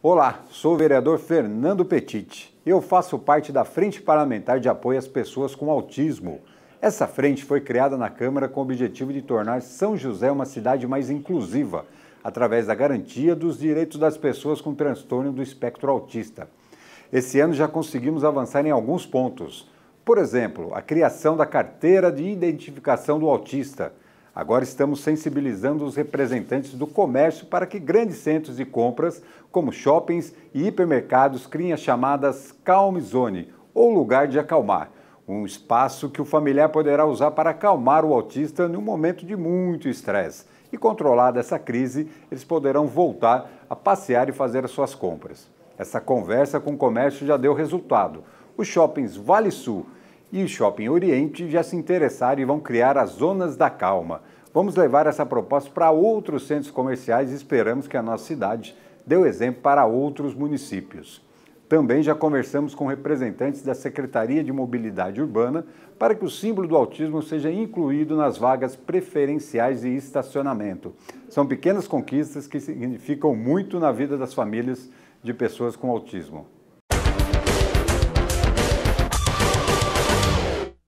Olá, sou o vereador Fernando Petit. Eu faço parte da Frente Parlamentar de Apoio às Pessoas com Autismo. Essa frente foi criada na Câmara com o objetivo de tornar São José uma cidade mais inclusiva, através da garantia dos direitos das pessoas com transtorno do espectro autista. Esse ano já conseguimos avançar em alguns pontos. Por exemplo, a criação da carteira de identificação do autista Agora estamos sensibilizando os representantes do comércio para que grandes centros de compras, como shoppings e hipermercados, criem as chamadas Calm Zone, ou lugar de acalmar. Um espaço que o familiar poderá usar para acalmar o autista num momento de muito estresse. E controlada essa crise, eles poderão voltar a passear e fazer as suas compras. Essa conversa com o comércio já deu resultado. Os shoppings Vale Sul e Shopping Oriente já se interessaram e vão criar as Zonas da Calma. Vamos levar essa proposta para outros centros comerciais e esperamos que a nossa cidade dê o exemplo para outros municípios. Também já conversamos com representantes da Secretaria de Mobilidade Urbana para que o símbolo do autismo seja incluído nas vagas preferenciais de estacionamento. São pequenas conquistas que significam muito na vida das famílias de pessoas com autismo.